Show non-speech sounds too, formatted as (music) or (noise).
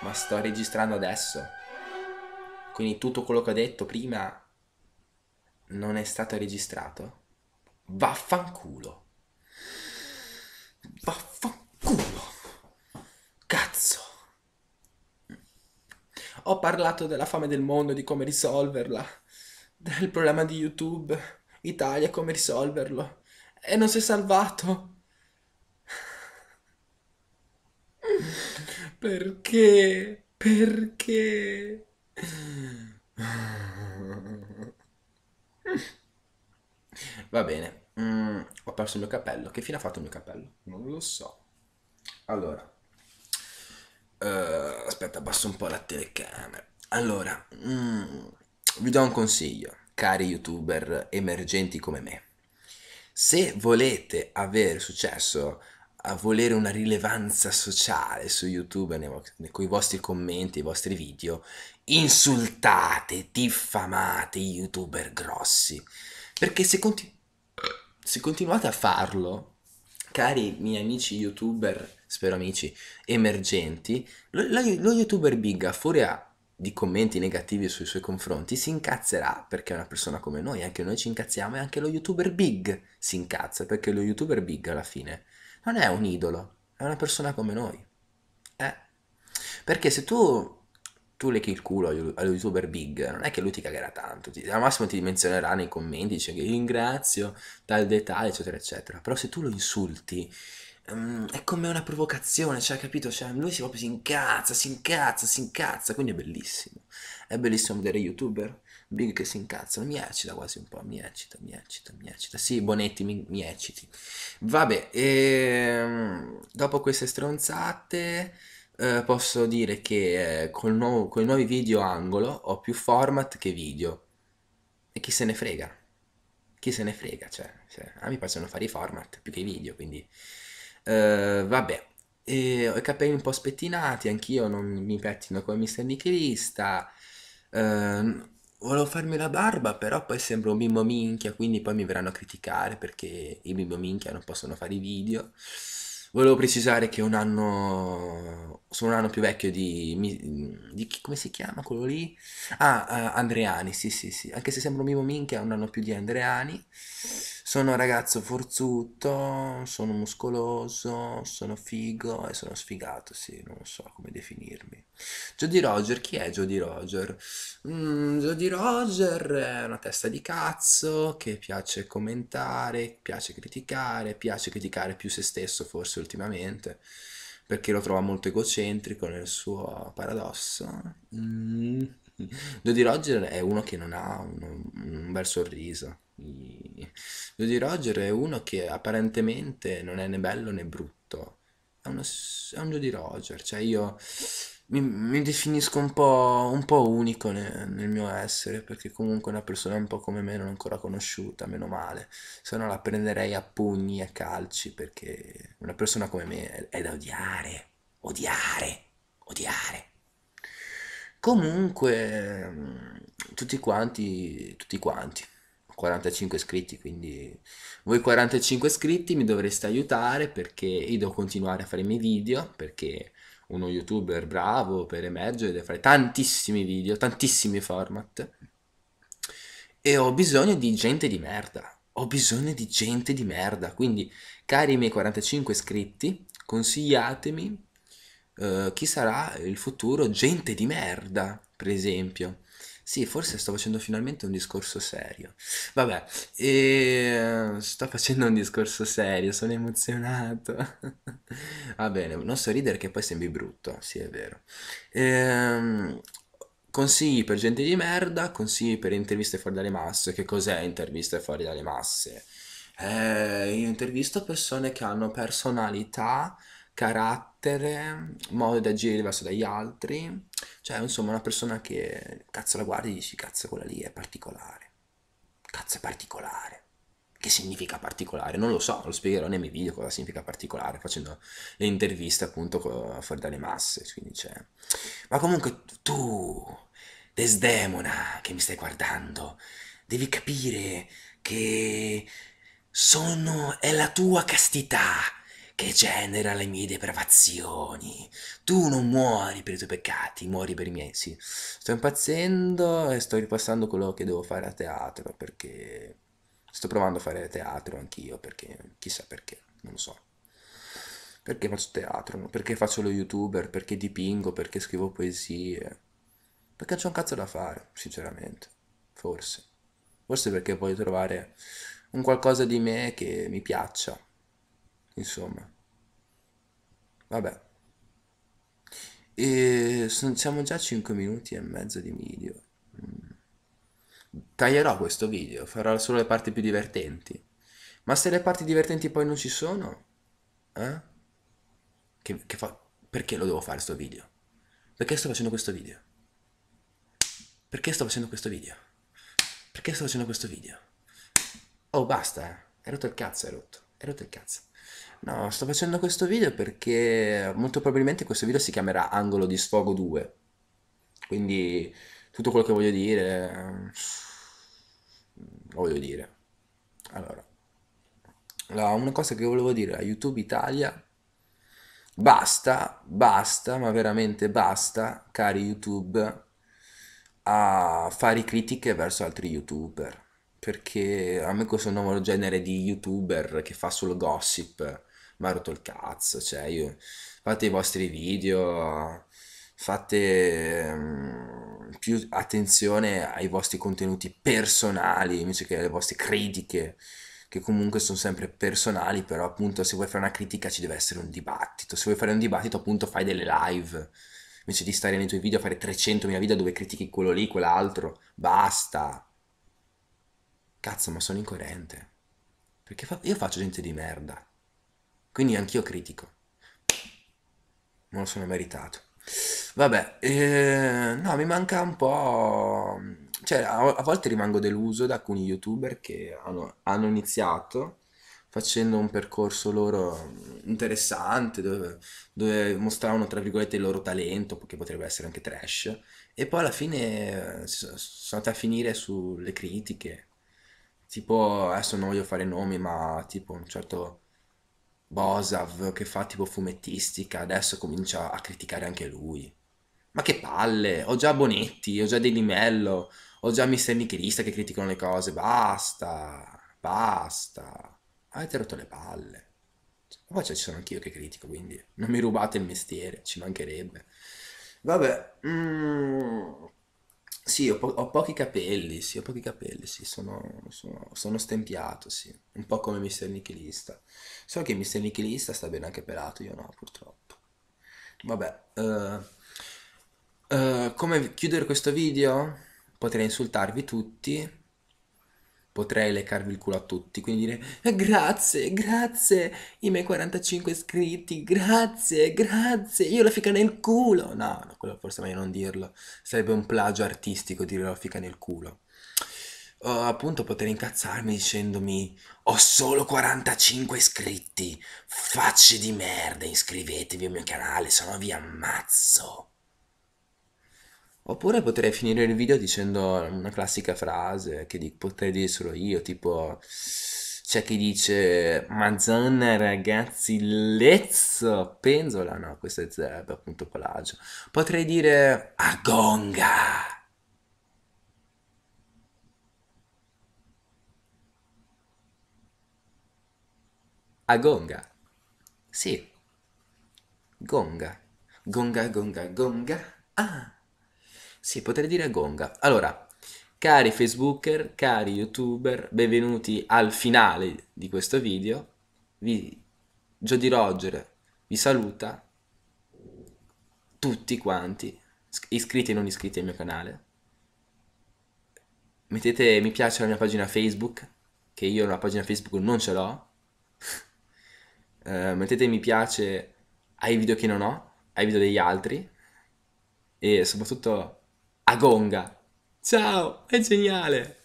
ma sto registrando adesso. Quindi tutto quello che ho detto prima non è stato registrato. Vaffanculo. Vaffanculo. Cazzo. Ho parlato della fame del mondo, di come risolverla, del problema di YouTube Italia, come risolverlo. E non si è salvato. Perché? Perché? Va bene. Mm, ho perso il mio cappello. Che fine ha fatto il mio cappello? Non lo so. Allora. Uh, aspetta, abbasso un po' la telecamera. Allora, mm, vi do un consiglio, cari youtuber emergenti come me. Se volete avere successo a volere una rilevanza sociale su YouTube con i vostri commenti, i vostri video, insultate, diffamate i youtuber grossi. Perché se, continu- se continuate a farlo, cari miei amici youtuber, spero amici, emergenti, lo, lo youtuber big a furia di commenti negativi sui suoi confronti si incazzerà perché è una persona come noi, anche noi ci incazziamo e anche lo youtuber big si incazza perché lo youtuber big alla fine non è un idolo, è una persona come noi. Eh. Perché se tu, tu lecchi il culo allo youtuber big, non è che lui ti cagherà tanto, ti, al massimo ti menzionerà nei commenti, dice che ringrazio, tal dettaglio, eccetera, eccetera. Però se tu lo insulti, um, è come una provocazione, cioè, capito? Cioè, lui si proprio si incazza, si incazza, si incazza, quindi è bellissimo. È bellissimo vedere youtuber Big che si incazzano, mi eccita quasi un po', mi eccita, mi eccita, mi eccita. Sì, Bonetti, mi, mi ecciti. Vabbè, e, ehm, dopo queste stronzate eh, posso dire che eh, con i nuovi video angolo ho più format che video. E chi se ne frega? Chi se ne frega, cioè, cioè a me piacciono fare i format più che i video, quindi... Eh, vabbè, e ho i capelli un po' spettinati, anch'io non mi pettino come Mister Nichilista. Uh, Volevo farmi la barba, però poi sembro un bimbo minchia, quindi poi mi verranno a criticare perché i bimbo minchia non possono fare i video. Volevo precisare che un anno, sono un anno più vecchio di, di come si chiama quello lì? Ah, uh, Andreani, sì sì sì, anche se sembro un bimbo minchia, un anno più di Andreani. Sono ragazzo forzuto, sono muscoloso, sono figo e sono sfigato, sì, non so come definirmi. Jody Roger, chi è Jody Roger? Mm, Jody Roger è una testa di cazzo che piace commentare, piace criticare, piace criticare più se stesso forse ultimamente, perché lo trova molto egocentrico nel suo paradosso. Mm. Jody Roger è uno che non ha un, un bel sorriso i- Jody Roger è uno che apparentemente non è né bello né brutto. È, uno s- è un Jody Roger, cioè io mi, mi definisco un po', un po' unico ne- nel mio essere, perché comunque una persona un po' come me non ancora conosciuta, meno male. Se no la prenderei a pugni, e calci, perché una persona come me è, è da odiare, odiare, odiare. Comunque, mm, tutti quanti, tutti quanti 45 iscritti, quindi voi 45 iscritti mi dovreste aiutare perché io devo continuare a fare i miei video, perché uno youtuber bravo per emergere deve fare tantissimi video, tantissimi format e ho bisogno di gente di merda, ho bisogno di gente di merda, quindi cari miei 45 iscritti, consigliatemi uh, chi sarà il futuro gente di merda, per esempio sì, forse sto facendo finalmente un discorso serio. Vabbè, e... Ehm, sto facendo un discorso serio, sono emozionato. (laughs) Va bene, non so ridere che poi sembri brutto, sì è vero. Ehm, consigli per gente di merda, consigli per interviste fuori dalle masse. Che cos'è interviste fuori dalle masse? Eh, io intervisto persone che hanno personalità, carattere, modo di agire diverso dagli altri cioè, insomma, una persona che cazzo la guardi e dici cazzo quella lì è particolare. Cazzo è particolare. Che significa particolare? Non lo so, lo spiegherò nei miei video cosa significa particolare, facendo le interviste appunto fuori dalle masse. Quindi c'è. Cioè. Ma comunque tu, Desdemona, che mi stai guardando, devi capire che sono... è la tua castità che genera le mie depravazioni. Tu non muori per i tuoi peccati, muori per i miei. Sì, sto impazzendo e sto ripassando quello che devo fare a teatro perché sto provando a fare teatro anch'io perché chissà perché, non lo so. Perché faccio teatro? Perché faccio lo youtuber? Perché dipingo? Perché scrivo poesie? Perché c'è un cazzo da fare, sinceramente. Forse. Forse perché voglio trovare un qualcosa di me che mi piaccia insomma. Vabbè. E siamo già a 5 minuti e mezzo di video. Mm. Taglierò questo video, farò solo le parti più divertenti. Ma se le parti divertenti poi non ci sono, eh? Che, che fa... Perché lo devo fare sto video? Perché sto facendo questo video? Perché sto facendo questo video? Perché sto facendo questo video? Oh basta, eh? Hai rotto il cazzo, hai rotto. Hai rotto il cazzo. No, sto facendo questo video perché molto probabilmente questo video si chiamerà Angolo di Sfogo 2. Quindi tutto quello che voglio dire... Mm, lo voglio dire. Allora. una cosa che volevo dire a YouTube Italia. Basta, basta, ma veramente basta, cari YouTube, a fare critiche verso altri YouTuber. Perché a me questo nuovo genere di YouTuber che fa solo gossip mi ha rotto il cazzo, cioè io fate i vostri video, fate um, più attenzione ai vostri contenuti personali invece che alle vostre critiche che comunque sono sempre personali, però appunto se vuoi fare una critica ci deve essere un dibattito, se vuoi fare un dibattito appunto fai delle live, invece di stare nei tuoi video a fare 300.000 video dove critichi quello lì, quell'altro, basta. Cazzo, ma sono incoerente. Perché fa- io faccio gente di merda. Quindi anch'io critico. Non lo sono meritato. Vabbè, eh, no, mi manca un po'... Cioè, a, a, volte rimango deluso da alcuni youtuber che hanno, hanno iniziato facendo un percorso loro interessante, dove, dove, mostravano, tra virgolette, il loro talento, che potrebbe essere anche trash, e poi alla fine eh, sono andati a finire sulle critiche. Tipo, adesso non voglio fare nomi, ma tipo un certo Bosav che fa tipo fumettistica, adesso comincia a criticare anche lui. Ma che palle, ho già Bonetti, ho già De Limello, ho già Mister Nichilista che criticano le cose, basta, basta. Avete rotto le palle. Ma poi ci sono anch'io che critico, quindi non mi rubate il mestiere, ci mancherebbe. Vabbè, mm. Sì, ho, po- ho pochi capelli, sì, ho pochi capelli, sì, sono, sono, sono stempiato, sì, un po' come Mr. Nichilista. Solo che Mr. Nichilista sta bene anche pelato, io no, purtroppo. Vabbè, eh, eh, come chiudere questo video? Potrei insultarvi tutti, potrei leccarvi il culo a tutti, quindi dire eh, grazie, grazie, i miei 45 iscritti, grazie, grazie, io la fica nel culo. No, no, quello forse è meglio non dirlo, sarebbe un plagio artistico dire la fica nel culo. O, appunto poter incazzarmi dicendomi ho solo 45 iscritti, facci di merda, iscrivetevi al mio canale, se no vi ammazzo. Oppure potrei finire il video dicendo una classica frase che di- potrei dire solo io, tipo c'è chi dice Madonna ragazzi lezzo penzola, no, questo è Zeb, appunto Palagio. Potrei dire Agonga. A gonga. Sì. Gonga. Gonga, gonga, gonga. Ah. Sì, potrei dire gonga. Allora, cari Facebooker, cari YouTuber, benvenuti al finale di questo video. Vi, Jody Roger vi saluta tutti quanti, iscritti e non iscritti al mio canale. Mettete mi piace alla mia pagina Facebook, che io la pagina Facebook non ce l'ho. uh, (laughs) mettete mi piace ai video che non ho, ai video degli altri. E soprattutto a Gonga. Ciao, è geniale!